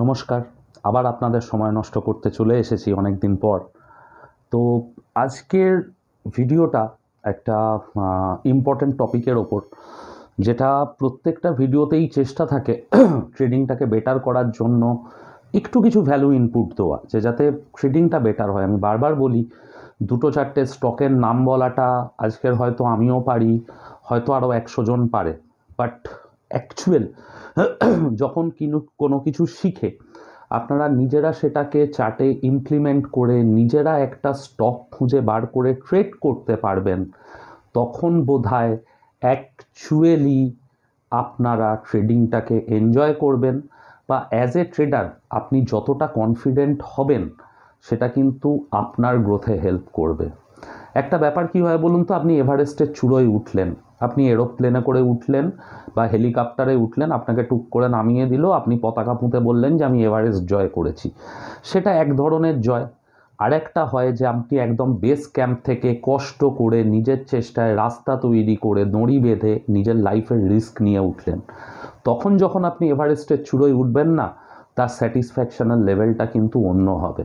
নমস্কার আবার আপনাদের সময় নষ্ট করতে চলে এসেছি অনেক দিন পর তো আজকের ভিডিওটা একটা ইম্পর্ট্যান্ট টপিকের ওপর যেটা প্রত্যেকটা ভিডিওতেই চেষ্টা থাকে ট্রেডিংটাকে বেটার করার জন্য একটু কিছু ভ্যালু ইনপুট দেওয়া যে যাতে ট্রেডিংটা বেটার হয় আমি বারবার বলি দুটো চারটে স্টকের নাম বলাটা আজকের হয়তো আমিও পারি হয়তো আরও একশো জন পারে বাট অ্যাকচুয়াল যখন কিনু কোনো কিছু শিখে আপনারা নিজেরা সেটাকে চার্টে ইমপ্লিমেন্ট করে নিজেরা একটা স্টক খুঁজে বার করে ট্রেড করতে পারবেন তখন বোধ হয় অ্যাকচুয়ালি আপনারা ট্রেডিংটাকে এনজয় করবেন বা অ্যাজ এ ট্রেডার আপনি যতটা কনফিডেন্ট হবেন সেটা কিন্তু আপনার গ্রোথে হেল্প করবে একটা ব্যাপার কি হয় বলুন তো আপনি এভারেস্টের চূড়োয় উঠলেন আপনি এরোপ্লেনে করে উঠলেন বা হেলিকপ্টারে উঠলেন আপনাকে টুক করে নামিয়ে দিল আপনি পতাকা পুঁতে বললেন যে আমি এভারেস্ট জয় করেছি সেটা এক ধরনের জয় আরেকটা হয় যে আপনি একদম বেস ক্যাম্প থেকে কষ্ট করে নিজের চেষ্টায় রাস্তা তৈরি করে দড়ি বেঁধে নিজের লাইফের রিস্ক নিয়ে উঠলেন তখন যখন আপনি এভারেস্টের চুড়োয় উঠবেন না তার স্যাটিসফ্যাকশনের লেভেলটা কিন্তু অন্য হবে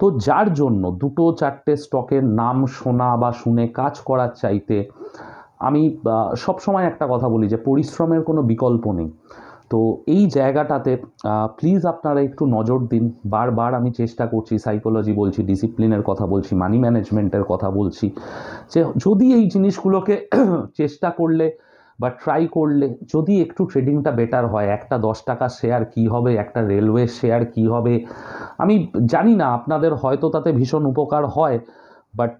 তো যার জন্য দুটো চারটে স্টকের নাম শোনা বা শুনে কাজ করার চাইতে আমি সবসময় একটা কথা বলি যে পরিশ্রমের কোনো বিকল্প নেই তো এই জায়গাটাতে প্লিজ আপনারা একটু নজর দিন বারবার আমি চেষ্টা করছি সাইকোলজি বলছি ডিসিপ্লিনের কথা বলছি মানি ম্যানেজমেন্টের কথা বলছি যে যদি এই জিনিসগুলোকে চেষ্টা করলে বা ট্রাই করলে যদি একটু ট্রেডিংটা বেটার হয় একটা দশ টাকা শেয়ার কি হবে একটা রেলওয়ে শেয়ার কি হবে আমি জানি না আপনাদের হয়তো তাতে ভীষণ উপকার হয় বাট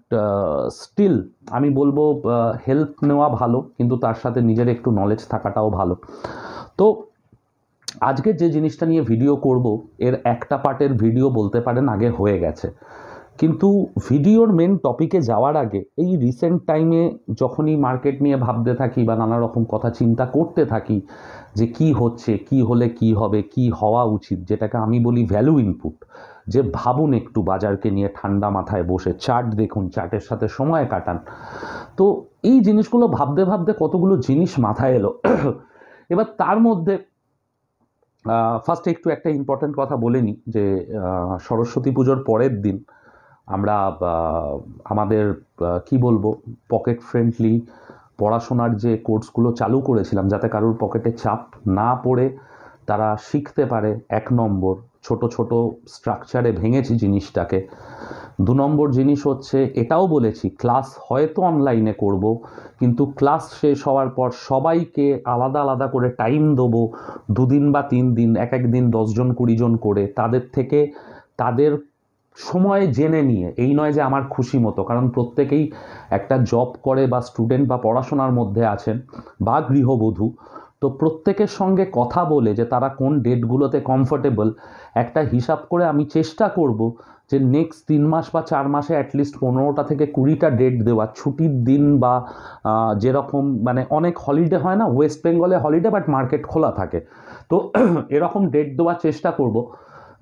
স্টিল uh, আমি বলবো হেল্প uh, নেওয়া ভালো কিন্তু তার সাথে নিজের একটু নলেজ থাকাটাও ভালো তো আজকে যে জিনিসটা নিয়ে ভিডিও করব এর একটা পার্টের ভিডিও বলতে পারেন আগে হয়ে গেছে কিন্তু ভিডিওর মেন টপিকে যাওয়ার আগে এই রিসেন্ট টাইমে যখনই মার্কেট নিয়ে ভাবতে থাকি বা নানা রকম কথা চিন্তা করতে থাকি যে কি হচ্ছে কি হলে কি হবে কি হওয়া উচিত যেটাকে আমি বলি ভ্যালু ইনপুট যে ভাবুন একটু বাজারকে নিয়ে ঠান্ডা মাথায় বসে চার্ট দেখুন চার্টের সাথে সময় কাটান তো এই জিনিসগুলো ভাবতে ভাবতে কতগুলো জিনিস মাথায় এলো এবার তার মধ্যে ফার্স্টে একটু একটা ইম্পর্ট্যান্ট কথা বলে নিই যে সরস্বতী পুজোর পরের দিন আমরা আমাদের কি বলবো পকেট ফ্রেন্ডলি পড়াশোনার যে কোর্সগুলো চালু করেছিলাম যাতে কারোর পকেটে চাপ না পড়ে তারা শিখতে পারে এক নম্বর ছোট ছোট স্ট্রাকচারে ভেঙেছি জিনিসটাকে দু নম্বর জিনিস হচ্ছে এটাও বলেছি ক্লাস হয়তো অনলাইনে করব কিন্তু ক্লাস শেষ হওয়ার পর সবাইকে আলাদা আলাদা করে টাইম দেবো দুদিন বা তিন দিন এক এক দিন দশজন কুড়িজন করে তাদের থেকে তাদের সময় জেনে নিয়ে এই নয় যে আমার খুশি মতো কারণ প্রত্যেকেই একটা জব করে বা স্টুডেন্ট বা পড়াশোনার মধ্যে আছেন বা গৃহবধূ তো প্রত্যেকের সঙ্গে কথা বলে যে তারা কোন ডেটগুলোতে কমফোর্টেবল একটা হিসাব করে আমি চেষ্টা করব যে নেক্সট তিন মাস বা চার মাসে অ্যাটলিস্ট পনেরোটা থেকে কুড়িটা ডেট দেওয়া ছুটির দিন বা যেরকম মানে অনেক হলিডে হয় না ওয়েস্ট বেঙ্গলে হলিডে বাট মার্কেট খোলা থাকে তো এরকম ডেট দেওয়ার চেষ্টা করব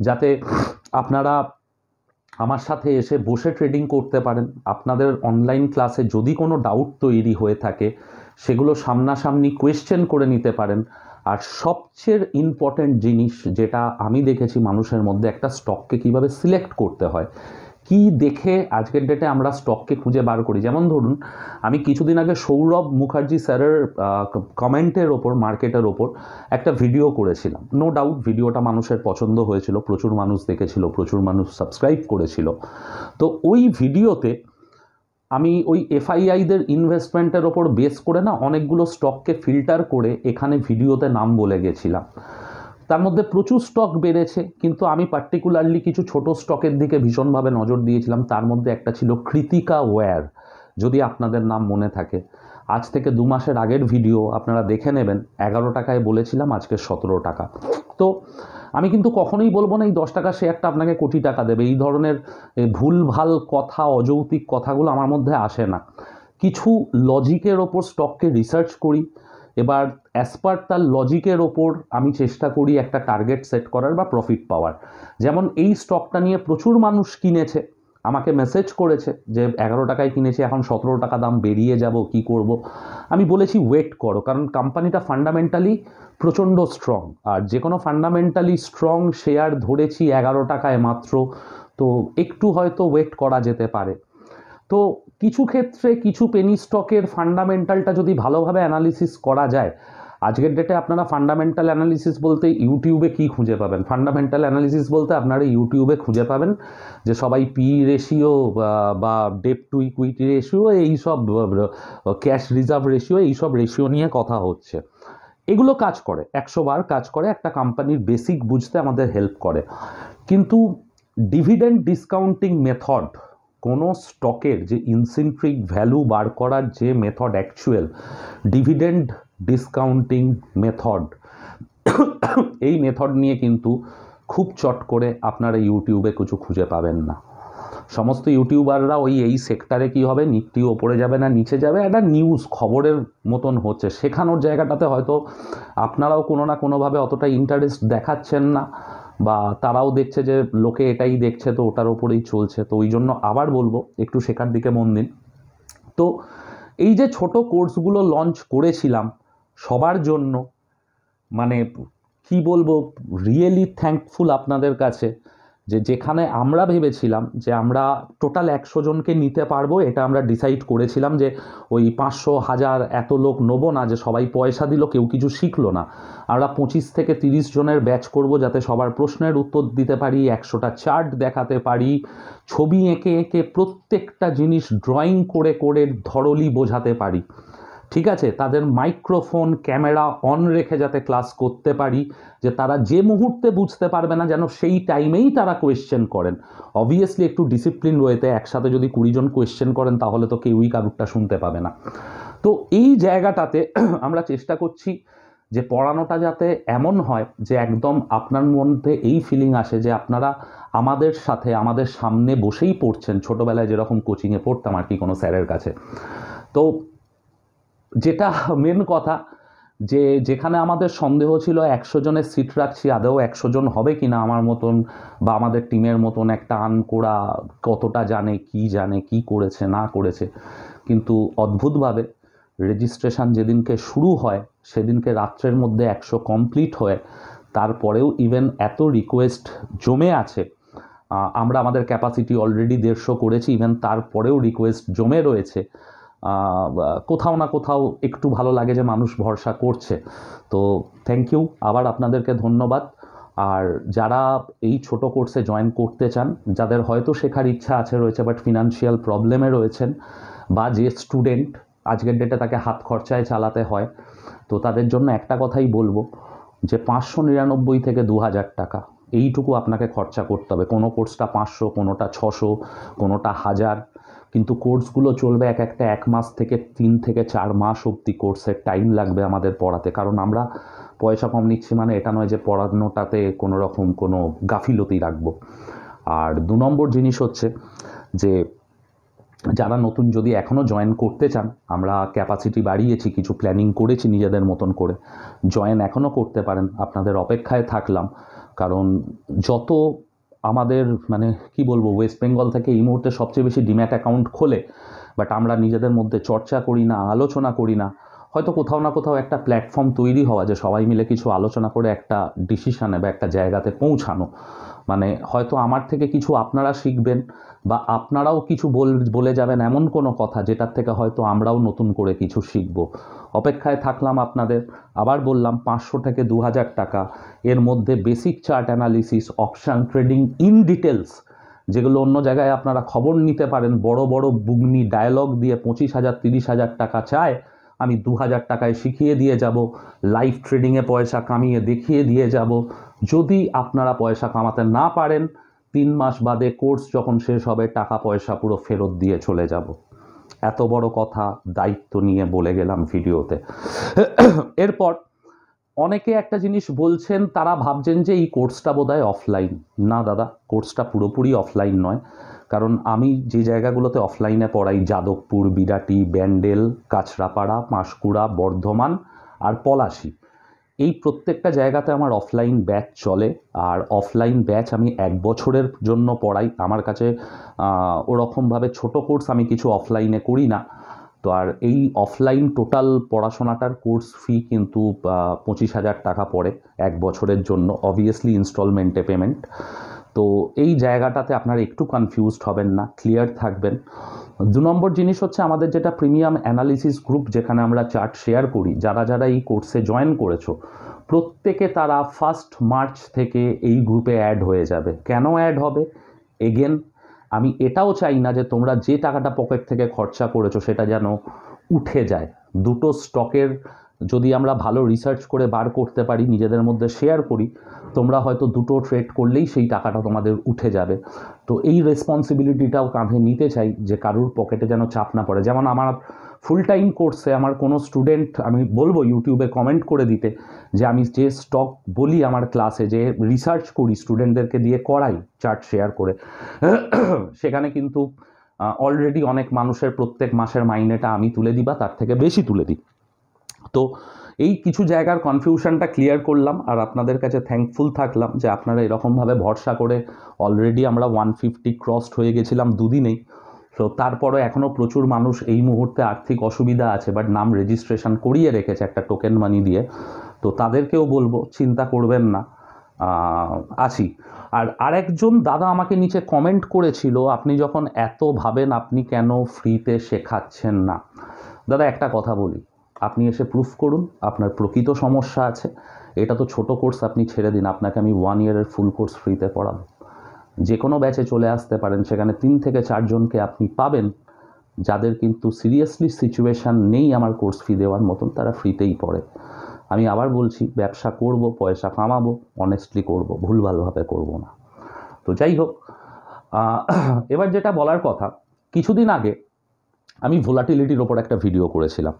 যাতে আপনারা আমার সাথে এসে বসে ট্রেডিং করতে পারেন আপনাদের অনলাইন ক্লাসে যদি কোনো ডাউট তৈরি হয়ে থাকে সেগুলো সামনাসামনি কোয়েশ্চেন করে নিতে পারেন আর সবচেয়ে ইম্পর্ট্যান্ট জিনিস যেটা আমি দেখেছি মানুষের মধ্যে একটা স্টককে কিভাবে সিলেক্ট করতে হয় কি দেখে আজকের ডেটে আমরা স্টককে খুঁজে বার করি যেমন ধরুন আমি কিছুদিন আগে সৌরভ মুখার্জি স্যারের কমেন্টের ওপর মার্কেটের ওপর একটা ভিডিও করেছিলাম নো ডাউট ভিডিওটা মানুষের পছন্দ হয়েছিল প্রচুর মানুষ দেখেছিল প্রচুর মানুষ সাবস্ক্রাইব করেছিল তো ওই ভিডিওতে আমি ওই এফআইআইদের ইনভেস্টমেন্টের ওপর বেস করে না অনেকগুলো স্টককে ফিল্টার করে এখানে ভিডিওতে নাম বলে গেছিলাম তার মধ্যে প্রচুর স্টক বেড়েছে কিন্তু আমি পার্টিকুলারলি কিছু ছোট স্টকের দিকে ভীষণভাবে নজর দিয়েছিলাম তার মধ্যে একটা ছিল কৃতিকা ওয়্যার যদি আপনাদের নাম মনে থাকে আজ থেকে দু মাসের আগের ভিডিও আপনারা দেখে নেবেন এগারো টাকায় বলেছিলাম আজকে সতেরো টাকা তো আমি কিন্তু কখনোই বলবো না এই দশ টাকা শেয়ারটা আপনাকে কোটি টাকা দেবে এই ধরনের ভুলভাল কথা অযৌক্তিক কথাগুলো আমার মধ্যে আসে না কিছু লজিকের ওপর স্টককে রিসার্চ করি এবার অ্যাজ পার তার লজিকের ওপর আমি চেষ্টা করি একটা টার্গেট সেট করার বা প্রফিট পাওয়ার যেমন এই স্টকটা নিয়ে প্রচুর মানুষ কিনেছে আমাকে মেসেজ করেছে যে এগারো টাকায় কিনেছি এখন সতেরো টাকা দাম বেরিয়ে যাব কি করব। আমি বলেছি ওয়েট করো কারণ কোম্পানিটা ফান্ডামেন্টালি প্রচণ্ড স্ট্রং আর যে কোনো ফান্ডামেন্টালি স্ট্রং শেয়ার ধরেছি এগারো টাকায় মাত্র তো একটু হয়তো ওয়েট করা যেতে পারে তো কিছু ক্ষেত্রে কিছু পেনি স্টকের ফান্ডামেন্টালটা যদি ভালোভাবে অ্যানালিসিস করা যায় আজকের ডেটে আপনারা ফান্ডামেন্টাল অ্যানালিসিস বলতে ইউটিউবে কি খুঁজে পাবেন ফান্ডামেন্টাল অ্যানালিসিস বলতে আপনারা ইউটিউবে খুঁজে পাবেন যে সবাই পি রেশিও বা ডেপ টু ইকুইটি রেশিও সব ক্যাশ রিজার্ভ রেশিও সব রেশিও নিয়ে কথা হচ্ছে এগুলো কাজ করে একশো বার কাজ করে একটা কোম্পানির বেসিক বুঝতে আমাদের হেল্প করে কিন্তু ডিভিডেন্ড ডিসকাউন্টিং মেথড কোনো স্টকের যে ইনসেন্ট্রিক ভ্যালু বার করার যে method actual dividend discounting method এই মেথড নিয়ে কিন্তু খুব চট করে আপনারা ইউটিউবে কিছু খুঁজে পাবেন না সমস্ত ইউটিউবাররা ওই এই সেক্টরে কি হবে নিফটিও ওপরে যাবে না নিচে যাবে একটা নিউজ খবরের মতন হচ্ছে শেখানোর জায়গাটাতে হয়তো আপনারাও কোনো না কোনোভাবে অতটা ইন্টারেস্ট দেখাচ্ছেন না বা তারাও দেখছে যে লোকে এটাই দেখছে তো ওটার ওপরেই চলছে তো ওই জন্য আবার বলবো একটু শেখার দিকে মন দিন তো এই যে ছোট কোর্সগুলো লঞ্চ করেছিলাম সবার জন্য মানে কি বলবো রিয়েলি থ্যাঙ্কফুল আপনাদের কাছে যে যেখানে আমরা ভেবেছিলাম যে আমরা টোটাল একশো জনকে নিতে পারবো এটা আমরা ডিসাইড করেছিলাম যে ওই পাঁচশো হাজার এত লোক নেবো না যে সবাই পয়সা দিল কেউ কিছু শিখলো না আমরা পঁচিশ থেকে তিরিশ জনের ব্যাচ করব যাতে সবার প্রশ্নের উত্তর দিতে পারি একশোটা চার্ট দেখাতে পারি ছবি এঁকে এঁকে প্রত্যেকটা জিনিস ড্রয়িং করে করে ধরলি বোঝাতে পারি ঠিক আছে তাদের মাইক্রোফোন ক্যামেরা অন রেখে যাতে ক্লাস করতে পারি যে তারা যে মুহূর্তে বুঝতে পারবে না যেন সেই টাইমেই তারা কোয়েশ্চেন করেন অবভিয়াসলি একটু ডিসিপ্লিন রয়েতে একসাথে যদি কুড়িজন কোয়েশ্চেন করেন তাহলে তো কেউই কারুরটা শুনতে পাবে না তো এই জায়গাটাতে আমরা চেষ্টা করছি যে পড়ানোটা যাতে এমন হয় যে একদম আপনার মধ্যে এই ফিলিং আসে যে আপনারা আমাদের সাথে আমাদের সামনে বসেই পড়ছেন ছোটোবেলায় যেরকম কোচিংয়ে পড়তাম আর কি কোনো স্যারের কাছে তো যেটা মেন কথা যে যেখানে আমাদের সন্দেহ ছিল একশো জনের সিট রাখছি আদৌ একশো জন হবে কি না আমার মতন বা আমাদের টিমের মতন একটা আনকোড়া কতটা জানে কি জানে কি করেছে না করেছে কিন্তু অদ্ভুতভাবে রেজিস্ট্রেশন যেদিনকে শুরু হয় সেদিনকে রাত্রের মধ্যে একশো কমপ্লিট হয় তারপরেও ইভেন এত রিকোয়েস্ট জমে আছে আমরা আমাদের ক্যাপাসিটি অলরেডি দেড়শো করেছি ইভেন তারপরেও রিকোয়েস্ট জমে রয়েছে কোথাও না কোথাও একটু ভালো লাগে যে মানুষ ভরসা করছে তো থ্যাংক ইউ আবার আপনাদেরকে ধন্যবাদ আর যারা এই ছোট কোর্সে জয়েন করতে চান যাদের হয়তো শেখার ইচ্ছা আছে রয়েছে বাট ফিনান্সিয়াল প্রবলেমে রয়েছেন বা যে স্টুডেন্ট আজকের ডেটে তাকে হাত খরচায় চালাতে হয় তো তাদের জন্য একটা কথাই বলবো যে পাঁচশো নিরানব্বই থেকে দু হাজার টাকা এইটুকু আপনাকে খরচা করতে হবে কোনো কোর্সটা পাঁচশো কোনোটা ছশো কোনোটা হাজার কিন্তু কোর্সগুলো চলবে এক একটা এক মাস থেকে তিন থেকে চার মাস অবধি কোর্সের টাইম লাগবে আমাদের পড়াতে কারণ আমরা পয়সা কম নিচ্ছি মানে এটা নয় যে পড়ানোটাতে কোনো রকম কোনো গাফিলতি রাখবো আর দু নম্বর জিনিস হচ্ছে যে যারা নতুন যদি এখনও জয়েন করতে চান আমরা ক্যাপাসিটি বাড়িয়েছি কিছু প্ল্যানিং করেছি নিজেদের মতন করে জয়েন এখনও করতে পারেন আপনাদের অপেক্ষায় থাকলাম কারণ যত আমাদের মানে কি বলবো ওয়েস্ট বেঙ্গল থেকে এই মুহূর্তে সবচেয়ে বেশি ডিম্যাট অ্যাকাউন্ট খোলে বাট আমরা নিজেদের মধ্যে চর্চা করি না আলোচনা করি না হয়তো কোথাও না কোথাও একটা প্ল্যাটফর্ম তৈরি হওয়া যে সবাই মিলে কিছু আলোচনা করে একটা ডিসিশানে বা একটা জায়গাতে পৌঁছানো মানে হয়তো আমার থেকে কিছু আপনারা শিখবেন বা আপনারাও কিছু বলে যাবেন এমন কোনো কথা যেটার থেকে হয়তো আমরাও নতুন করে কিছু শিখব অপেক্ষায় থাকলাম আপনাদের আবার বললাম পাঁচশো থেকে দু হাজার টাকা এর মধ্যে basic chart analysis option trading in details যেগুলো অন্য জায়গায় আপনারা খবর নিতে পারেন বড় বড় বুগনি ডায়লগ দিয়ে পঁচিশ হাজার তিরিশ হাজার টাকা চায় আমি দু হাজার টাকায় শিখিয়ে দিয়ে যাব লাইভ ট্রেডিংয়ে পয়সা কামিয়ে দেখিয়ে দিয়ে যাব যদি আপনারা পয়সা কামাতে না পারেন তিন মাস বাদে কোর্স যখন শেষ হবে টাকা পয়সা পুরো ফেরত দিয়ে চলে যাব এত বড় কথা দায়িত্ব নিয়ে বলে গেলাম ভিডিওতে এরপর অনেকে একটা জিনিস বলছেন তারা ভাবছেন যে এই কোর্সটা বোধহয় অফলাইন না দাদা কোর্সটা পুরোপুরি অফলাইন নয় কারণ আমি যে জায়গাগুলোতে অফলাইনে পড়াই যাদবপুর বিরাটি ব্যান্ডেল কাছড়াপাড়া পাঁশকুড়া বর্ধমান আর পলাশি এই প্রত্যেকটা জায়গাতে আমার অফলাইন ব্যাচ চলে আর অফলাইন ব্যাচ আমি এক বছরের জন্য পড়াই আমার কাছে ওরকমভাবে ছোট কোর্স আমি কিছু অফলাইনে করি না তো আর এই অফলাইন টোটাল পড়াশোনাটার কোর্স ফি কিন্তু পঁচিশ হাজার টাকা পড়ে এক বছরের জন্য অবভিয়াসলি ইনস্টলমেন্টে পেমেন্ট তো এই জায়গাটাতে আপনারা একটু কনফিউজড হবেন না ক্লিয়ার থাকবেন দু নম্বর জিনিস হচ্ছে আমাদের যেটা প্রিমিয়াম অ্যানালিসিস গ্রুপ যেখানে আমরা চার্ট শেয়ার করি যারা যারা এই কোর্সে জয়েন করেছো প্রত্যেকে তারা ফার্স্ট মার্চ থেকে এই গ্রুপে অ্যাড হয়ে যাবে কেন অ্যাড হবে এগেন আমি এটাও চাই না যে তোমরা যে টাকাটা পকেট থেকে খরচা করেছো সেটা যেন উঠে যায় দুটো স্টকের যদি আমরা ভালো রিসার্চ করে বার করতে পারি নিজেদের মধ্যে শেয়ার করি তোমরা হয়তো দুটো ট্রেড করলেই সেই টাকাটা তোমাদের উঠে যাবে তো এই রেসপন্সিবিলিটিটাও কাঁধে নিতে চাই যে কারুর পকেটে যেন চাপ না পড়ে যেমন আমার ফুল টাইম কোর্সে আমার কোনো স্টুডেন্ট আমি বলবো ইউটিউবে কমেন্ট করে দিতে যে আমি যে স্টক বলি আমার ক্লাসে যে রিসার্চ করি স্টুডেন্টদেরকে দিয়ে করাই চার্ট শেয়ার করে সেখানে কিন্তু অলরেডি অনেক মানুষের প্রত্যেক মাসের মাইনেটা আমি তুলে দিই বা তার থেকে বেশি তুলে দিই তো এই কিছু জায়গার কনফিউশনটা ক্লিয়ার করলাম আর আপনাদের কাছে থ্যাঙ্কফুল থাকলাম যে আপনারা এরকমভাবে ভরসা করে অলরেডি আমরা ওয়ান ফিফটি ক্রসড হয়ে গেছিলাম দুদিনেই সো তারপরে এখনও প্রচুর মানুষ এই মুহূর্তে আর্থিক অসুবিধা আছে বাট নাম রেজিস্ট্রেশন করিয়ে রেখেছে একটা টোকেন মানি দিয়ে তো তাদেরকেও বলবো চিন্তা করবেন না আছি আর আরেকজন দাদা আমাকে নিচে কমেন্ট করেছিল আপনি যখন এত ভাবেন আপনি কেন ফ্রিতে শেখাচ্ছেন না দাদা একটা কথা বলি আপনি এসে প্রুফ করুন আপনার প্রকৃত সমস্যা আছে এটা তো ছোট কোর্স আপনি ছেড়ে দিন আপনাকে আমি ওয়ান ইয়ারের ফুল কোর্স ফ্রিতে পড়াবো যে কোনো ব্যাচে চলে আসতে পারেন সেখানে তিন থেকে চারজনকে আপনি পাবেন যাদের কিন্তু সিরিয়াসলি সিচুয়েশান নেই আমার কোর্স ফি দেওয়ার মতন তারা ফ্রিতেই পড়ে আমি আবার বলছি ব্যবসা করব পয়সা কামাবো অনেস্টলি করব ভুলভালভাবে করব না তো যাই হোক এবার যেটা বলার কথা কিছুদিন আগে আমি ভোলাটিলিটির ওপর একটা ভিডিও করেছিলাম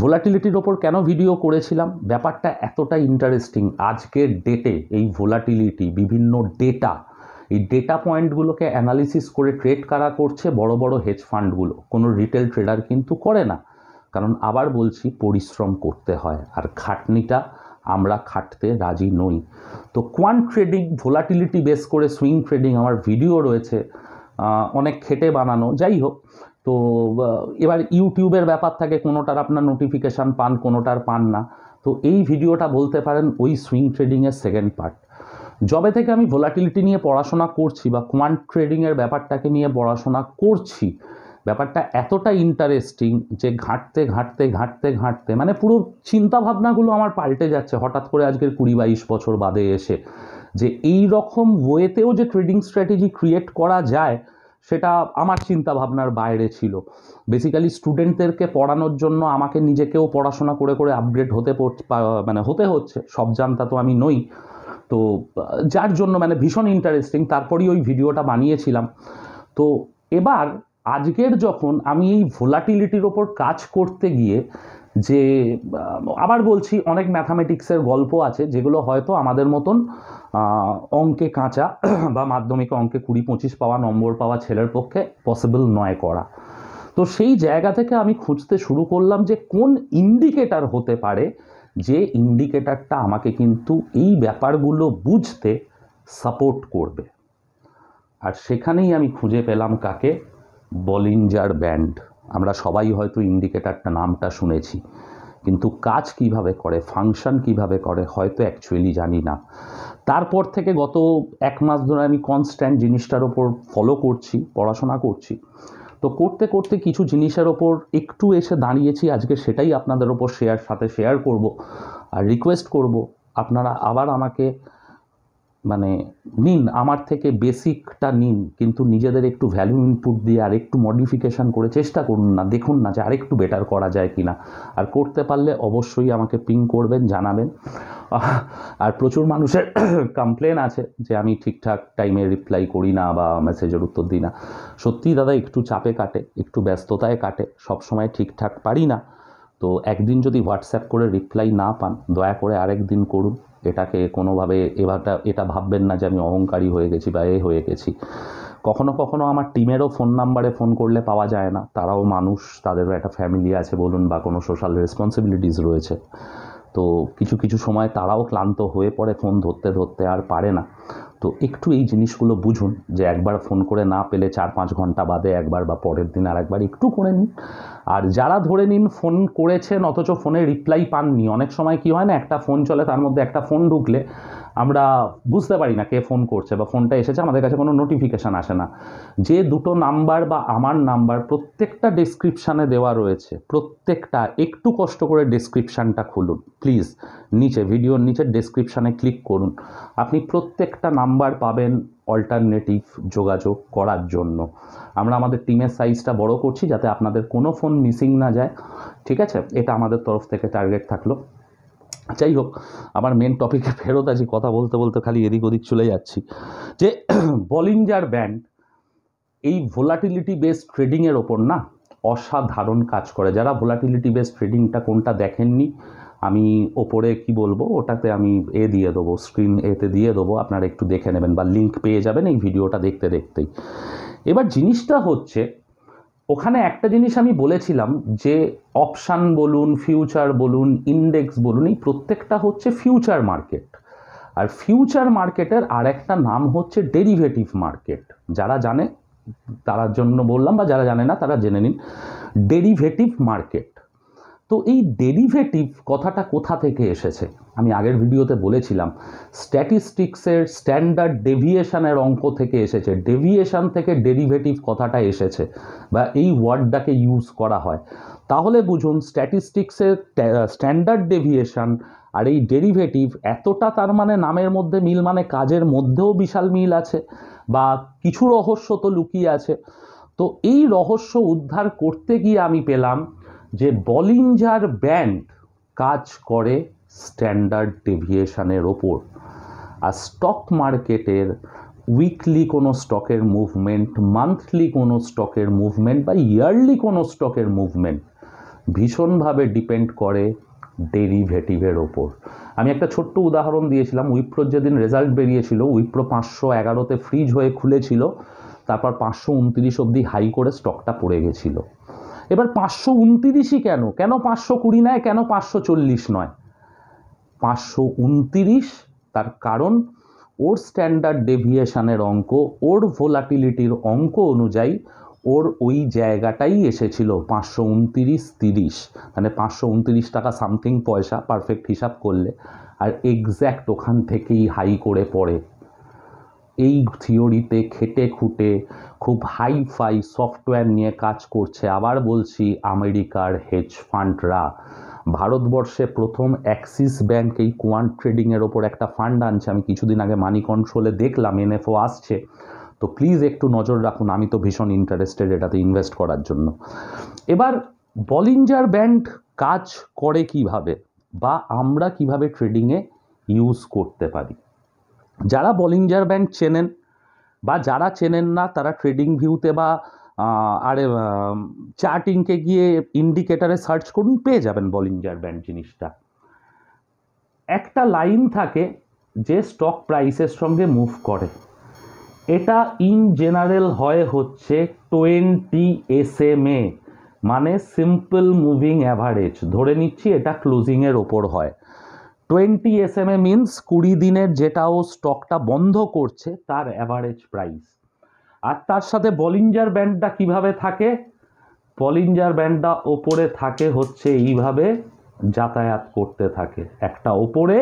ভোলাটিলিটির ওপর কেন ভিডিও করেছিলাম ব্যাপারটা এতটা ইন্টারেস্টিং আজকের ডেটে এই ভোলাটিলিটি বিভিন্ন ডেটা এই ডেটা পয়েন্টগুলোকে অ্যানালিসিস করে ট্রেড কারা করছে বড় বড় হেজ ফান্ডগুলো কোনো রিটেল ট্রেডার কিন্তু করে না কারণ আবার বলছি পরিশ্রম করতে হয় আর খাটনিটা আমরা খাটতে রাজি নই তো কোয়ান্ট ট্রেডিং ভোলাটিলিটি বেস করে সুইং ট্রেডিং আমার ভিডিও রয়েছে অনেক খেটে বানানো যাই হোক তো এবার ইউটিউবের ব্যাপার থাকে কোনোটার আপনার নোটিফিকেশান পান কোনোটার পান না তো এই ভিডিওটা বলতে পারেন ওই সুইং ট্রেডিংয়ের সেকেন্ড পার্ট জবে থেকে আমি ভোলাটিলিটি নিয়ে পড়াশোনা করছি বা কোয়ান্ট ট্রেডিংয়ের ব্যাপারটাকে নিয়ে পড়াশোনা করছি ব্যাপারটা এতটা ইন্টারেস্টিং যে ঘাঁটতে ঘাঁটতে ঘাঁটতে ঘাঁটতে মানে পুরো চিন্তাভাবনাগুলো আমার পাল্টে যাচ্ছে হঠাৎ করে আজকের কুড়ি বাইশ বছর বাদে এসে যে এই রকম ওয়েতেও যে ট্রেডিং স্ট্র্যাটেজি ক্রিয়েট করা যায় সেটা আমার চিন্তা ভাবনার বাইরে ছিল বেসিক্যালি স্টুডেন্টদেরকে পড়ানোর জন্য আমাকে নিজেকেও পড়াশোনা করে করে আপগ্রেড হতে মানে হতে হচ্ছে সব জানতা তো আমি নই তো যার জন্য মানে ভীষণ ইন্টারেস্টিং তারপরেই ওই ভিডিওটা বানিয়েছিলাম তো এবার আজকের যখন আমি এই ভোলাটিলিটির ওপর কাজ করতে গিয়ে যে আবার বলছি অনেক ম্যাথামেটিক্সের গল্প আছে যেগুলো হয়তো আমাদের মতন অঙ্কে কাঁচা বা মাধ্যমিক অঙ্কে কুড়ি পঁচিশ পাওয়া নম্বর পাওয়া ছেলের পক্ষে পসিবল নয় করা তো সেই জায়গা থেকে আমি খুঁজতে শুরু করলাম যে কোন ইন্ডিকেটার হতে পারে যে ইন্ডিকেটারটা আমাকে কিন্তু এই ব্যাপারগুলো বুঝতে সাপোর্ট করবে আর সেখানেই আমি খুঁজে পেলাম কাকে বলিঞ্জার ব্যান্ড আমরা সবাই হয়তো ইন্ডিকেটারটা নামটা শুনেছি কিন্তু কাজ কিভাবে করে ফাংশন কিভাবে করে হয়তো অ্যাকচুয়ালি জানি না তারপর থেকে গত এক মাস ধরে আমি কনস্ট্যান্ট জিনিসটার ওপর ফলো করছি পড়াশোনা করছি তো করতে করতে কিছু জিনিসের ওপর একটু এসে দাঁড়িয়েছি আজকে সেটাই আপনাদের ওপর শেয়ার সাথে শেয়ার করব আর রিকোয়েস্ট করব আপনারা আবার আমাকে মানে নিন আমার থেকে বেসিকটা নিন কিন্তু নিজেদের একটু ভ্যালু ইনপুট দিয়ে আর একটু মডিফিকেশান করে চেষ্টা করুন না দেখুন না যে আরেকটু বেটার করা যায় কি না আর করতে পারলে অবশ্যই আমাকে পিং করবেন জানাবেন আর প্রচুর মানুষের কমপ্লেন আছে যে আমি ঠিকঠাক টাইমে রিপ্লাই করি না বা মেসেজের উত্তর দিই না সত্যিই দাদা একটু চাপে কাটে একটু ব্যস্ততায় কাটে সবসময় ঠিকঠাক পারি না তো একদিন যদি হোয়াটসঅ্যাপ করে রিপ্লাই না পান দয়া করে আরেক দিন করুন এটাকে কোনোভাবে এবারটা এটা ভাববেন না যে আমি অহংকারী হয়ে গেছি বা এ হয়ে গেছি কখনো কখনো আমার টিমেরও ফোন নাম্বারে ফোন করলে পাওয়া যায় না তারাও মানুষ তাদেরও একটা ফ্যামিলি আছে বলুন বা কোনো সোশ্যাল রেসপন্সিবিলিটিস রয়েছে তো কিছু কিছু সময় তারাও ক্লান্ত হয়ে পড়ে ফোন ধরতে ধরতে আর পারে না তো একটু এই জিনিসগুলো বুঝুন যে একবার ফোন করে না পেলে চার পাঁচ ঘন্টা বাদে একবার বা পরের দিন আর একবার একটু করে নিন আর যারা ধরে নিন ফোন করেছেন অথচ ফোনে রিপ্লাই পাননি অনেক সময় কি হয় না একটা ফোন চলে তার মধ্যে একটা ফোন ঢুকলে আমরা বুঝতে পারি না কে ফোন করছে বা ফোনটা এসেছে আমাদের কাছে কোনো নোটিফিকেশান আসে না যে দুটো নাম্বার বা আমার নাম্বার প্রত্যেকটা ডিসক্রিপশানে দেওয়া রয়েছে প্রত্যেকটা একটু কষ্ট করে ডিসক্রিপশানটা খুলুন প্লিজ নিচে ভিডিওর নিচে ডিসক্রিপশানে ক্লিক করুন আপনি প্রত্যেকটা নাম্বার পাবেন অল্টারনেটিভ যোগাযোগ করার জন্য আমরা আমাদের টিমের সাইজটা বড় করছি যাতে আপনাদের কোনো ফোন মিসিং না যায় ঠিক আছে এটা আমাদের তরফ থেকে টার্গেট থাকলো যাই হোক আমার মেন টপিকে ফেরত আছি কথা বলতে বলতে খালি এদিক ওদিক চলে যাচ্ছি যে বলিঞ্জার ব্যান্ড এই ভোলাটিলিটি বেস ট্রেডিংয়ের ওপর না অসাধারণ কাজ করে যারা ভোলাটিলিটি বেস ট্রেডিংটা কোনটা দেখেননি আমি ওপরে কি বলবো ওটাতে আমি এ দিয়ে দেবো স্ক্রিন এতে দিয়ে দেবো আপনারা একটু দেখে নেবেন বা লিঙ্ক পেয়ে যাবেন এই ভিডিওটা দেখতে দেখতেই এবার জিনিসটা হচ্ছে ওখানে একটা জিনিস আমি বলেছিলাম যে অপশান বলুন ফিউচার বলুন ইন্ডেক্স বলুন এই প্রত্যেকটা হচ্ছে ফিউচার মার্কেট আর ফিউচার মার্কেটের আর একটা নাম হচ্ছে ডেরিভেটিভ মার্কেট যারা জানে তারার জন্য বললাম বা যারা জানে না তারা জেনে নিন ডেরিভেটিভ মার্কেট তো এই ডেরিভেটিভ কথাটা কোথা থেকে এসেছে আমি আগের ভিডিওতে বলেছিলাম স্ট্যাটিস্টিক্সের স্ট্যান্ডার্ড ডেভিয়েশনের অঙ্ক থেকে এসেছে ডেভিয়েশন থেকে ডেরিভেটিভ কথাটা এসেছে বা এই ওয়ার্ডটাকে ইউজ করা হয় তাহলে বুঝুন স্ট্যাটিস্টিক্সের স্ট্যান্ডার্ড ডেভিয়েশন আর এই ডেরিভেটিভ এতটা তার মানে নামের মধ্যে মিল মানে কাজের মধ্যেও বিশাল মিল আছে বা কিছু রহস্য তো লুকিয়ে আছে তো এই রহস্য উদ্ধার করতে গিয়ে আমি পেলাম যে বলিঞ্জার ব্যান্ড কাজ করে স্ট্যান্ডার্ড ডেভিয়েশনের ওপর আর স্টক মার্কেটের উইকলি কোনো স্টকের মুভমেন্ট মান্থলি কোনো স্টকের মুভমেন্ট বা ইয়ারলি কোনো স্টকের মুভমেন্ট ভীষণভাবে ডিপেন্ড করে ডেরিভেটিভের ওপর আমি একটা ছোট্ট উদাহরণ দিয়েছিলাম উইপ্রো যেদিন রেজাল্ট বেরিয়েছিল উইপ্রো পাঁচশো এগারোতে ফ্রিজ হয়ে খুলেছিল তারপর পাঁচশো উনত্রিশ অবধি হাই করে স্টকটা পড়ে গেছিলো এবার পাঁচশো উনতিরিশই কেন কেন পাঁচশো কুড়ি নয় কেন পাঁচশো চল্লিশ নয় পাঁচশো উনতিরিশ তার কারণ ওর স্ট্যান্ডার্ড ডেভিয়েশনের অঙ্ক ওর ভোলাটিলিটির অঙ্ক অনুযায়ী ওর ওই জায়গাটাই এসেছিল পাঁচশো উনতিরিশ তিরিশ মানে পাঁচশো উনতিরিশ টাকা সামথিং পয়সা পারফেক্ট হিসাব করলে আর এক্স্যাক্ট ওখান থেকেই হাই করে পড়ে এই থিওরিতে খেটে খুঁটে খুব হাই ফাই সফটওয়্যার নিয়ে কাজ করছে আবার বলছি আমেরিকার হেজ ফান্ডরা ভারতবর্ষে প্রথম অ্যাক্সিস ব্যাঙ্ক এই কোয়ান্ট ট্রেডিংয়ের ওপর একটা ফান্ড আনছে আমি কিছুদিন আগে মানি কন্ট্রোলে দেখলাম এনএফও আসছে তো প্লিজ একটু নজর রাখুন আমি তো ভীষণ ইন্টারেস্টেড এটাতে ইনভেস্ট করার জন্য এবার বলিঞ্জার ব্যান্ড কাজ করে কিভাবে বা আমরা কিভাবে ট্রেডিংয়ে ইউজ করতে পারি যারা বলিঞ্জার ব্যান্ড চেনেন বা যারা চেনেন না তারা ট্রেডিং ভিউতে বা আরে চার্টিংকে গিয়ে ইন্ডিকেটারে সার্চ করুন পেয়ে যাবেন বলিঞ্জার ব্যান্ড জিনিসটা একটা লাইন থাকে যে স্টক প্রাইসের সঙ্গে মুভ করে এটা ইন জেনারেল হয় হচ্ছে টোয়েন্টি এস এম এ মানে সিম্পল মুভিং অ্যাভারেজ ধরে নিচ্ছি এটা ক্লোজিংয়ের ওপর হয় twenty S M A means কুড়ি দিনের যেটা ও স্টকটা বন্ধ করছে তার অ্যাভারেজ প্রাইস আর তার সাথে বলিঞ্জার ব্যান্ডটা কিভাবে থাকে বলিঞ্জার ব্যান্ডটা ওপরে থাকে হচ্ছে এইভাবে যাতায়াত করতে থাকে একটা ওপরে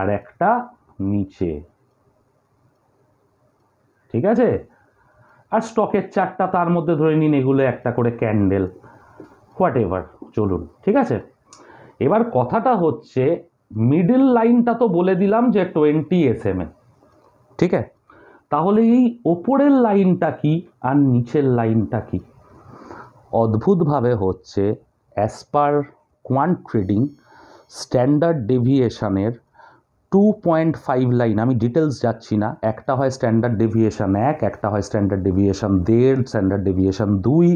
আর একটা নিচে ঠিক আছে আর স্টকের চারটা তার মধ্যে ধরে নিন এগুলো একটা করে ক্যান্ডেল হোয়াট এভার চলুন ঠিক আছে এবার কথাটা হচ্ছে মিডিল লাইনটা তো বলে দিলাম যে টোয়েন্টি এস এম এ ঠিক আছে তাহলে এই ওপরের লাইনটা কি আর নিচের লাইনটা কি অদ্ভুতভাবে হচ্ছে as per quant trading standard ডেভিয়েশনের টু পয়েন্ট ফাইভ লাইন আমি ডিটেলস যাচ্ছি না একটা হয় স্ট্যান্ডার্ড ডেভিয়েশন এক একটা হয় স্ট্যান্ডার্ড ডেভিয়েশন দেড় স্ট্যান্ডার্ড ডেভিয়েশন দুই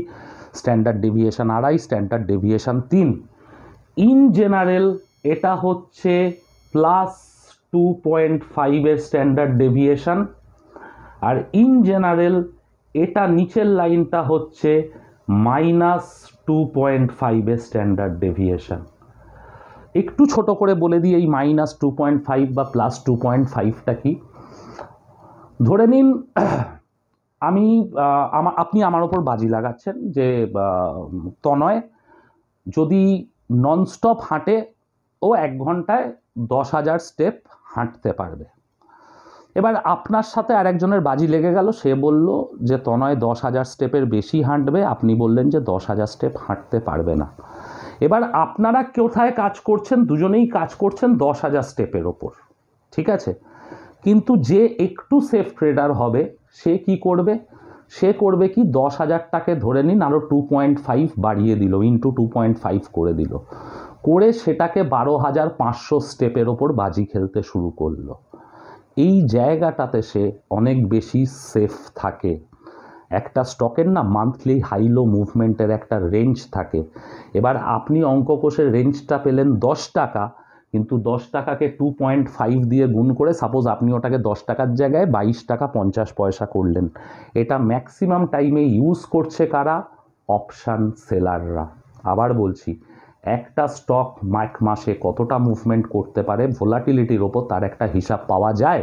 স্ট্যান্ডার্ড ডেভিয়েশন আড়াই স্ট্যান্ডার্ড ডেভিয়েশন তিন ইন জেনারেল এটা হচ্ছে প্লাস টু পয়েন্ট ফাইভের স্ট্যান্ডার্ড ডেভিয়েশন আর ইন জেনারেল এটা নিচের লাইনটা হচ্ছে মাইনাস টু পয়েন্ট ফাইভের স্ট্যান্ডার্ড ডেভিয়েশন একটু ছোট করে বলে দিই এই মাইনাস টু পয়েন্ট ফাইভ বা প্লাস টু পয়েন্ট ফাইভটা কি ধরে নিন আমি আপনি আমার ওপর বাজি লাগাচ্ছেন যে তনয় যদি ননস্টপ হাঁটে ও এক ঘন্টায় দশ হাজার স্টেপ হাঁটতে পারবে এবার আপনার সাথে আরেকজনের বাজি লেগে গেল সে বলল যে তনয় দশ হাজার স্টেপের বেশি হাঁটবে আপনি বললেন যে দশ হাজার স্টেপ হাঁটতে পারবে না এবার আপনারা কোথায় কাজ করছেন দুজনেই কাজ করছেন দশ হাজার স্টেপের ওপর ঠিক আছে কিন্তু যে একটু সেফ ট্রেডার হবে সে কি করবে সে করবে কি দশ হাজারটাকে ধরে নিন আরও টু পয়েন্ট ফাইভ বাড়িয়ে দিল ইন্টু টু পয়েন্ট ফাইভ করে দিল করে সেটাকে বারো হাজার পাঁচশো স্টেপের ওপর বাজি খেলতে শুরু করলো এই জায়গাটাতে সে অনেক বেশি সেফ থাকে একটা স্টকের না মান্থলি হাইলো মুভমেন্টের একটা রেঞ্জ থাকে এবার আপনি অঙ্ক কোষের রেঞ্জটা পেলেন দশ টাকা কিন্তু দশ টাকাকে টু পয়েন্ট ফাইভ দিয়ে গুণ করে সাপোজ আপনি ওটাকে দশ টাকার জায়গায় বাইশ টাকা পঞ্চাশ পয়সা করলেন এটা ম্যাক্সিমাম টাইমে ইউজ করছে কারা অপশান সেলাররা আবার বলছি একটা স্টক মার্ক মাসে কতটা মুভমেন্ট করতে পারে ভোলাটিলিটির ওপর তার একটা হিসাব পাওয়া যায়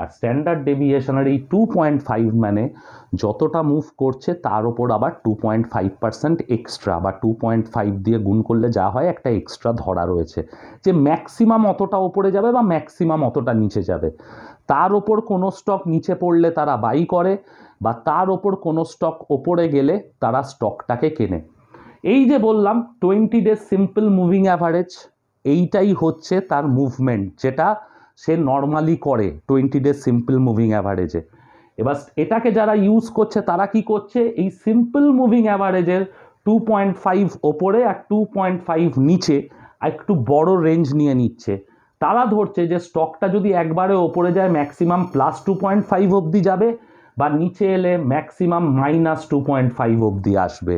আর স্ট্যান্ডার্ড ডেভিয়েশনের এই টু পয়েন্ট ফাইভ মানে যতটা মুভ করছে তার ওপর আবার two point five percent extra বা টু পয়েন্ট ফাইভ দিয়ে গুণ করলে যা হয় একটা এক্সট্রা ধরা রয়েছে যে ম্যাক্সিমাম অতটা ওপরে যাবে বা ম্যাক্সিমাম অতটা নিচে যাবে তার ওপর কোনো স্টক নিচে পড়লে তারা বাই করে বা তার ওপর কোনো স্টক ওপরে গেলে তারা স্টকটাকে কেনে এই যে বললাম twenty days simple moving average এইটাই হচ্ছে তার মুভমেন্ট যেটা সে নর্মালি করে টোয়েন্টি ডেজ সিম্পল মুভিং অ্যাভারেজে এবার এটাকে যারা ইউজ করছে তারা কি করছে এই সিম্পল মুভিং অ্যাভারেজের টু পয়েন্ট ফাইভ ওপরে আর টু পয়েন্ট ফাইভ নিচে একটু বড় রেঞ্জ নিয়ে নিচ্ছে তারা ধরছে যে স্টকটা যদি একবারে ওপরে যায় maximum plus two point five অবধি যাবে বা নিচে এলে maximum minus two point five অবধি আসবে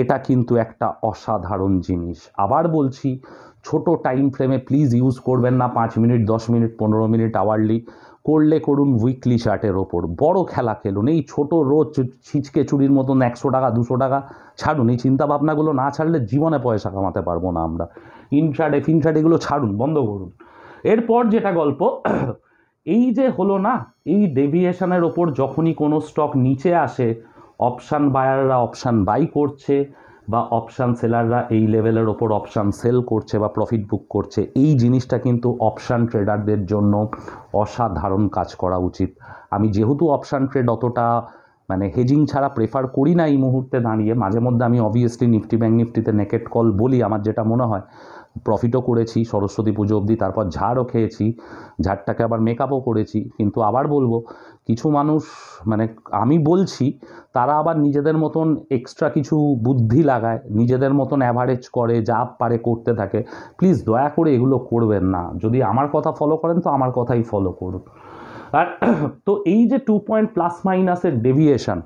এটা কিন্তু একটা অসাধারণ জিনিস আবার বলছি ছোট টাইম ফ্রেমে প্লিজ ইউজ করবেন না পাঁচ মিনিট দশ মিনিট পনেরো মিনিট আওয়ারলি করলে করুন উইকলি চার্টের ওপর বড় খেলা খেলুন এই ছোট রোজ ছিচকে চুরির মতন একশো টাকা দুশো টাকা ছাড়ুন এই চিন্তাভাবনাগুলো না ছাড়লে জীবনে পয়সা কামাতে পারবো না আমরা ইনফ্রাড এফ এগুলো ছাড়ুন বন্ধ করুন এরপর যেটা গল্প এই যে হলো না এই ডেভিয়েশনের ওপর যখনই কোনো স্টক নিচে আসে অপশান বায়াররা অপশান বাই করছে বা অপশান সেলাররা এই লেভেলের ওপর অপশান সেল করছে বা প্রফিট বুক করছে এই জিনিসটা কিন্তু অপশান ট্রেডারদের জন্য অসাধারণ কাজ করা উচিত আমি যেহেতু অপশান ট্রেড অতটা মানে হেজিং ছাড়া প্রেফার করি না এই মুহূর্তে দাঁড়িয়ে মাঝে মধ্যে আমি অবভিয়াসলি নিফটি ব্যাঙ্ক নিফটিতে নেকেট কল বলি আমার যেটা মনে হয় প্রফিটও করেছি সরস্বতী পুজো অবধি তারপর ঝাড়ও খেয়েছি ঝাড়টাকে আবার মেকআপও করেছি কিন্তু আবার বলবো কিছু মানুষ মানে আমি বলছি তারা আবার নিজেদের মতন এক্সট্রা কিছু বুদ্ধি লাগায় নিজেদের মতন অ্যাভারেজ করে যা পারে করতে থাকে প্লিজ দয়া করে এগুলো করবেন না যদি আমার কথা ফলো করেন তো আমার কথাই ফলো করুন আর তো এই যে টু পয়েন্ট প্লাস মাইনাসের ডেভিয়েশন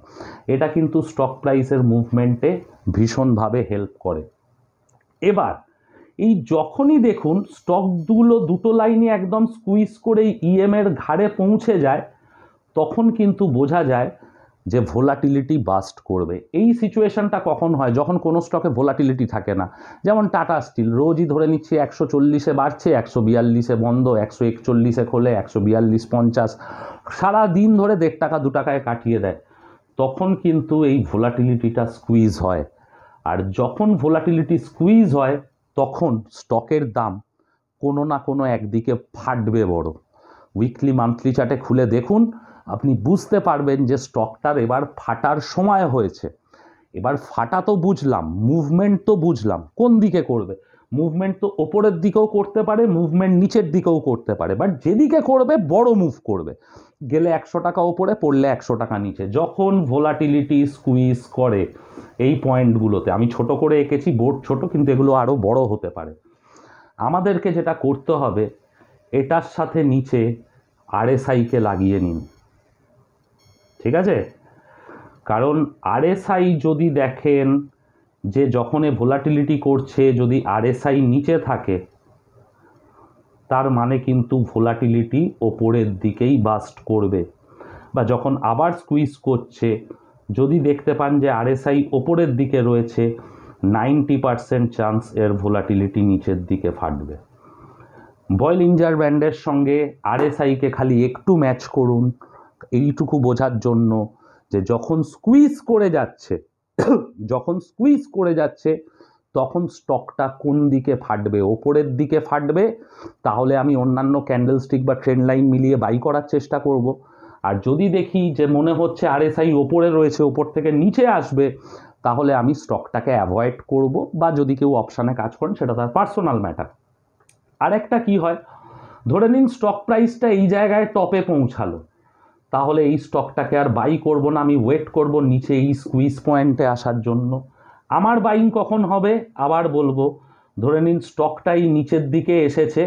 এটা কিন্তু স্টক প্রাইসের মুভমেন্টে ভীষণভাবে হেল্প করে এবার এই যখনই দেখুন স্টকগুলো দুটো লাইনে একদম স্কুইজ করে ইএমের ঘাড়ে পৌঁছে যায় তখন কিন্তু বোঝা যায় যে ভোলাটিলিটি বাস্ট করবে এই সিচুয়েশানটা কখন হয় যখন কোনো স্টকে ভোলাটিলিটি থাকে না যেমন টাটা স্টিল রোজই ধরে নিচ্ছি একশো চল্লিশে বাড়ছে একশো বিয়াল্লিশে বন্ধ একশো একচল্লিশে খোলে একশো বিয়াল্লিশ পঞ্চাশ সারা দিন ধরে দেড় টাকা দু টাকায় কাটিয়ে দেয় তখন কিন্তু এই ভোলাটিলিটিটা স্কুইজ হয় আর যখন ভোলাটিলিটি স্কুইজ হয় তখন স্টকের দাম কোনো না কোনো একদিকে ফাটবে বড় উইকলি মান্থলি চার্টে খুলে দেখুন আপনি বুঝতে পারবেন যে স্টকটার এবার ফাটার সময় হয়েছে এবার ফাটা তো বুঝলাম মুভমেন্ট তো বুঝলাম কোন দিকে করবে মুভমেন্ট তো ওপরের দিকেও করতে পারে মুভমেন্ট নিচের দিকেও করতে পারে বাট যেদিকে করবে বড় মুভ করবে গেলে একশো টাকা ওপরে পড়লে একশো টাকা নিচে যখন ভোলাটিলিটি স্কুইজ করে এই পয়েন্টগুলোতে আমি ছোট করে এঁকেছি বোর্ড ছোট কিন্তু এগুলো আরও বড় হতে পারে আমাদেরকে যেটা করতে হবে এটার সাথে নিচে আরএসআইকে লাগিয়ে নিন ঠিক আছে কারণ আরএসআই যদি দেখেন যে যখন এ ভোলাটিলিটি করছে যদি আরএসআই নিচে থাকে তার মানে কিন্তু ভোলাটিলিটি ওপরের দিকেই বাস্ট করবে বা যখন আবার স্কুইজ করছে যদি দেখতে পান যে আরএসআই ওপরের দিকে রয়েছে নাইনটি পারসেন্ট চান্স এর ভোলাটিলিটি নিচের দিকে ফাটবে বয়েল ইঞ্জার ব্যান্ডের সঙ্গে আরএসআইকে খালি একটু ম্যাচ করুন এইটুকু বোঝার জন্য যে যখন স্কুইজ করে যাচ্ছে যখন স্কুইজ করে যাচ্ছে তখন স্টকটা কোন দিকে ফাটবে ওপরের দিকে ফাটবে তাহলে আমি অন্যান্য ক্যান্ডেল স্টিক বা ট্রেন লাইন মিলিয়ে বাই করার চেষ্টা করব আর যদি দেখি যে মনে হচ্ছে আরএসআই ওপরে রয়েছে ওপর থেকে নিচে আসবে তাহলে আমি স্টকটাকে অ্যাভয়েড করব বা যদি কেউ অপশানে কাজ করেন সেটা তার পার্সোনাল ম্যাটার আর একটা কি হয় ধরে নিন স্টক প্রাইসটা এই জায়গায় টপে পৌঁছালো তাহলে এই স্টকটাকে আর বাই করব না আমি ওয়েট করব নিচে এই স্কুইজ পয়েন্টে আসার জন্য আমার বাইং কখন হবে আবার বলবো ধরে নিন স্টকটাই নিচের দিকে এসেছে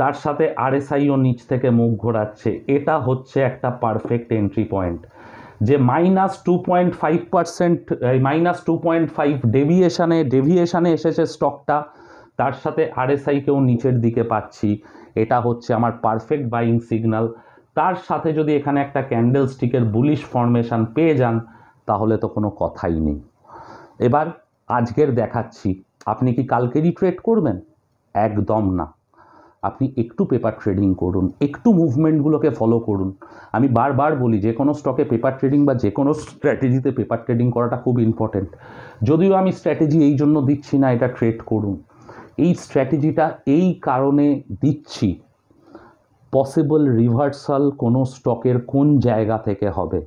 তার সাথে আরএসআইও নিচ থেকে মুখ ঘোরাচ্ছে এটা হচ্ছে একটা পারফেক্ট এন্ট্রি পয়েন্ট যে minus two point five percent minus two point five ডেভিয়েশানে ডেভিয়েশানে এসেছে স্টকটা তার সাথে আরএসআইকেও নিচের দিকে পাচ্ছি এটা হচ্ছে আমার পারফেক্ট বাইং সিগনাল তার সাথে যদি এখানে একটা ক্যান্ডেল স্টিকের বুলিশ ফর্মেশান পেয়ে যান তাহলে তো কোনো কথাই নেই এবার আজকের দেখাচ্ছি আপনি কি কালকেরই ট্রেড করবেন একদম না আপনি একটু পেপার ট্রেডিং করুন একটু মুভমেন্টগুলোকে ফলো করুন আমি বারবার বলি যে কোনো স্টকে পেপার ট্রেডিং বা যে কোনো স্ট্র্যাটেজিতে পেপার ট্রেডিং করাটা খুব ইম্পর্টেন্ট যদিও আমি স্ট্র্যাটেজি এই জন্য দিচ্ছি না এটা ট্রেড করুন এই স্ট্র্যাটেজিটা এই কারণে দিচ্ছি পসিবল রিভার্সাল কোনো স্টকের কোন জায়গা থেকে হবে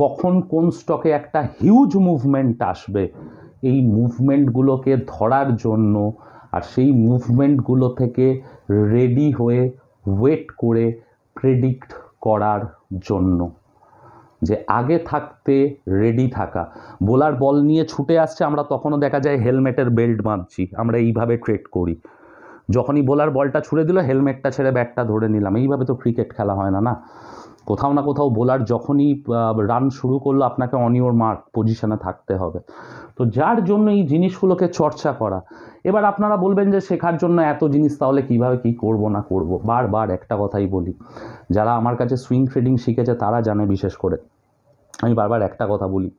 কখন কোন স্টকে একটা হিউজ মুভমেন্ট আসবে এই মুভমেন্টগুলোকে ধরার জন্য আর সেই মুভমেন্টগুলো থেকে রেডি হয়ে ওয়েট করে প্রেডিক্ট করার জন্য যে আগে থাকতে রেডি থাকা বোলার বল নিয়ে ছুটে আসছে আমরা তখনও দেখা যায় হেলমেটের বেল্ট বাঁধছি আমরা এইভাবে ট্রেড করি যখনই বোলার বলটা ছুড়ে দিল হেলমেটটা ছেড়ে ব্যাটটা ধরে নিলাম এইভাবে তো ক্রিকেট খেলা হয় না না কোথাও না কোথাও বোলার যখনই রান শুরু করলো আপনাকে অনিওর মার্ক পজিশনে থাকতে হবে তো যার জন্য এই জিনিসগুলোকে চর্চা করা এবার আপনারা বলবেন যে শেখার জন্য এত জিনিস তাহলে কিভাবে কি করব না করব বারবার একটা কথাই বলি যারা আমার কাছে সুইং ট্রেডিং শিখেছে তারা জানে বিশেষ করে আমি বারবার একটা কথা বলি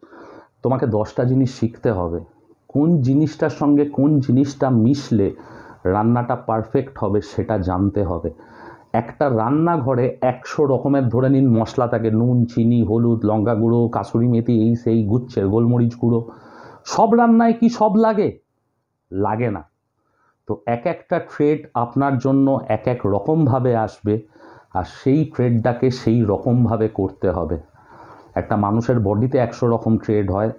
তোমাকে দশটা জিনিস শিখতে হবে কোন জিনিসটার সঙ্গে কোন জিনিসটা মিশলে রান্নাটা পারফেক্ট হবে সেটা জানতে হবে একটা রান্নাঘরে একশো রকমের ধরে নিন মশলা থাকে নুন চিনি হলুদ লঙ্কা গুঁড়ো কাসুরি মেথি এই সেই গুচ্ছের গোলমরিচ গুঁড়ো সব রান্নায় কি সব লাগে লাগে না তো এক একটা ট্রেড আপনার জন্য এক এক রকমভাবে আসবে আর সেই ট্রেডটাকে সেই রকমভাবে করতে হবে একটা মানুষের বডিতে একশো রকম ট্রেড হয়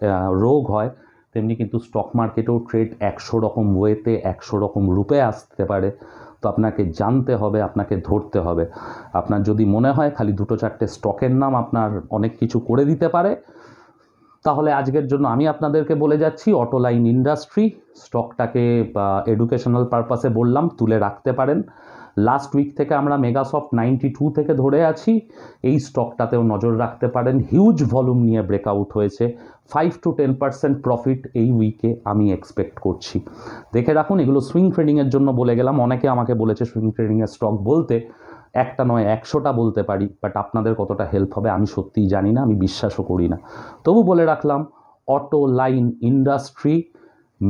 রোগ হয় তেমনি কিন্তু স্টক মার্কেটেও ট্রেড একশো রকম ওয়েতে একশো রকম রূপে আসতে পারে তো আপনাকে জানতে হবে আপনাকে ধরতে হবে আপনার যদি মনে হয় খালি দুটো চারটে স্টকের নাম আপনার অনেক কিছু করে দিতে পারে তাহলে আজকের জন্য আমি আপনাদেরকে বলে যাচ্ছি অটোলাইন ইন্ডাস্ট্রি স্টকটাকে এডুকেশনাল পারপাসে বললাম তুলে রাখতে পারেন লাস্ট উইক থেকে আমরা মেগাসফট নাইনটি টু থেকে ধরে আছি এই স্টকটাতেও নজর রাখতে পারেন হিউজ ভলিউম নিয়ে ব্রেকআউট হয়েছে five to ten percent profit এই উইকে আমি এক্সপেক্ট করছি দেখে রাখুন এগুলো সুইং ট্রেডিংয়ের জন্য বলে গেলাম অনেকে আমাকে বলেছে সুইং ট্রেডিংয়ের স্টক বলতে একটা নয় একশোটা বলতে পারি বাট আপনাদের কতটা হেল্প হবে আমি সত্যিই জানি না আমি বিশ্বাসও করি না তবু বলে রাখলাম অটো লাইন ইন্ডাস্ট্রি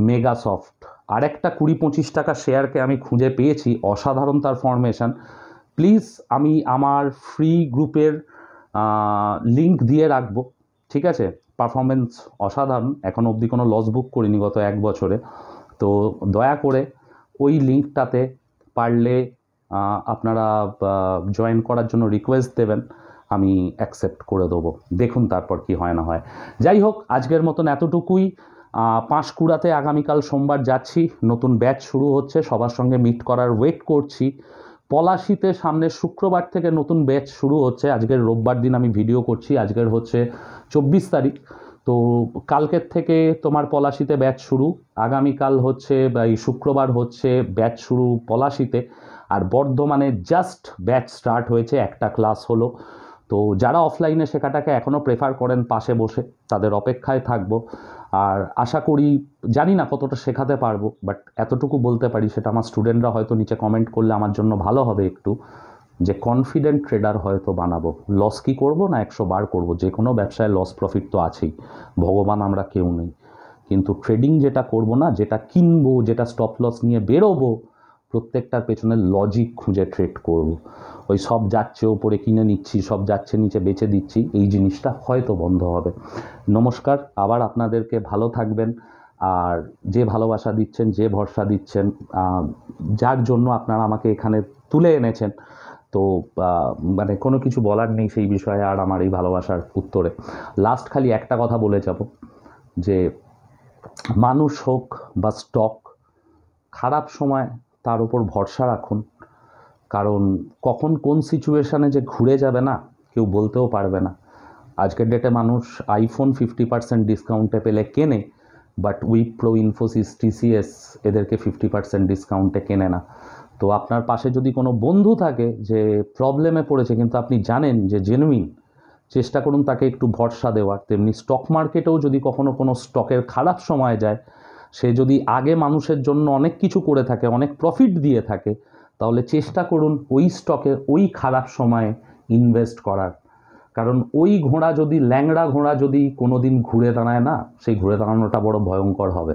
মেগাসফট আর একটা কুড়ি পঁচিশ টাকা শেয়ারকে আমি খুঁজে পেয়েছি অসাধারণ তার ফরমেশান প্লিজ আমি আমার ফ্রি গ্রুপের লিংক দিয়ে রাখবো ঠিক আছে পারফরমেন্স অসাধারণ এখন অবধি কোনো লস বুক করিনি গত এক বছরে তো দয়া করে ওই লিঙ্কটাতে পারলে আপনারা জয়েন করার জন্য রিকোয়েস্ট দেবেন আমি অ্যাকসেপ্ট করে দেবো দেখুন তারপর কি হয় না হয় যাই হোক আজকের মতন এতটুকুই পাঁশকুড়াতে আগামীকাল সোমবার যাচ্ছি নতুন ব্যাচ শুরু হচ্ছে সবার সঙ্গে মিট করার ওয়েট করছি পলাশিতে সামনে শুক্রবার থেকে নতুন ব্যাচ শুরু হচ্ছে আজকের রোববার দিন আমি ভিডিও করছি আজকের হচ্ছে চব্বিশ তারিখ তো কালকের থেকে তোমার পলাশিতে ব্যাচ শুরু আগামীকাল হচ্ছে বা এই শুক্রবার হচ্ছে ব্যাচ শুরু পলাশিতে আর বর্ধমানে জাস্ট ব্যাচ স্টার্ট হয়েছে একটা ক্লাস হলো তো যারা অফলাইনে শেখাটাকে এখনও প্রেফার করেন পাশে বসে তাদের অপেক্ষায় থাকবো আর আশা করি জানি না কতটা শেখাতে পারবো বাট এতটুকু বলতে পারি সেটা আমার স্টুডেন্টরা হয়তো নিচে কমেন্ট করলে আমার জন্য ভালো হবে একটু যে কনফিডেন্ট ট্রেডার হয়তো বানাবো লস কি করব না একশো বার করবো যে কোনো ব্যবসায় লস প্রফিট তো আছেই ভগবান আমরা কেউ নেই কিন্তু ট্রেডিং যেটা করব না যেটা কিনবো যেটা স্টপ লস নিয়ে বেরোবো প্রত্যেকটার পেছনে লজিক খুঁজে ট্রেড করব ওই সব যাচ্ছে ওপরে কিনে নিচ্ছি সব যাচ্ছে নিচে বেচে দিচ্ছি এই জিনিসটা হয়তো বন্ধ হবে নমস্কার আবার আপনাদেরকে ভালো থাকবেন আর যে ভালোবাসা দিচ্ছেন যে ভরসা দিচ্ছেন যার জন্য আপনারা আমাকে এখানে তুলে এনেছেন তো মানে কোনো কিছু বলার নেই সেই বিষয়ে আর আমার এই ভালোবাসার উত্তরে লাস্ট খালি একটা কথা বলে যাব যে মানুষ হোক বা স্টক খারাপ সময় তার উপর ভরসা রাখুন কারণ কখন কোন সিচুয়েশানে যে ঘুরে যাবে না কেউ বলতেও পারবে না আজকের ডেটে মানুষ আইফোন ফিফটি পার্সেন্ট ডিসকাউন্টে পেলে কেনে বাট উইপ্রো ইনফোসিস টিসিএস এদেরকে ফিফটি পার্সেন্ট ডিসকাউন্টে কেনে না তো আপনার পাশে যদি কোনো বন্ধু থাকে যে প্রবলেমে পড়েছে কিন্তু আপনি জানেন যে জেনুইন চেষ্টা করুন তাকে একটু ভরসা দেওয়ার তেমনি স্টক মার্কেটেও যদি কখনো কোনো স্টকের খারাপ সময় যায় সে যদি আগে মানুষের জন্য অনেক কিছু করে থাকে অনেক প্রফিট দিয়ে থাকে তাহলে চেষ্টা করুন ওই স্টকে ওই খারাপ সময়ে ইনভেস্ট করার কারণ ওই ঘোড়া যদি ল্যাংড়া ঘোড়া যদি কোনো দিন ঘুরে দাঁড়ায় না সেই ঘুরে দাঁড়ানোটা বড় ভয়ঙ্কর হবে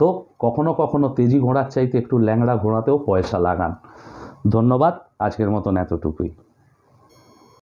তো কখনো কখনো তেজি ঘোড়ার চাইতে একটু ল্যাংড়া ঘোড়াতেও পয়সা লাগান ধন্যবাদ আজকের মতন এতটুকুই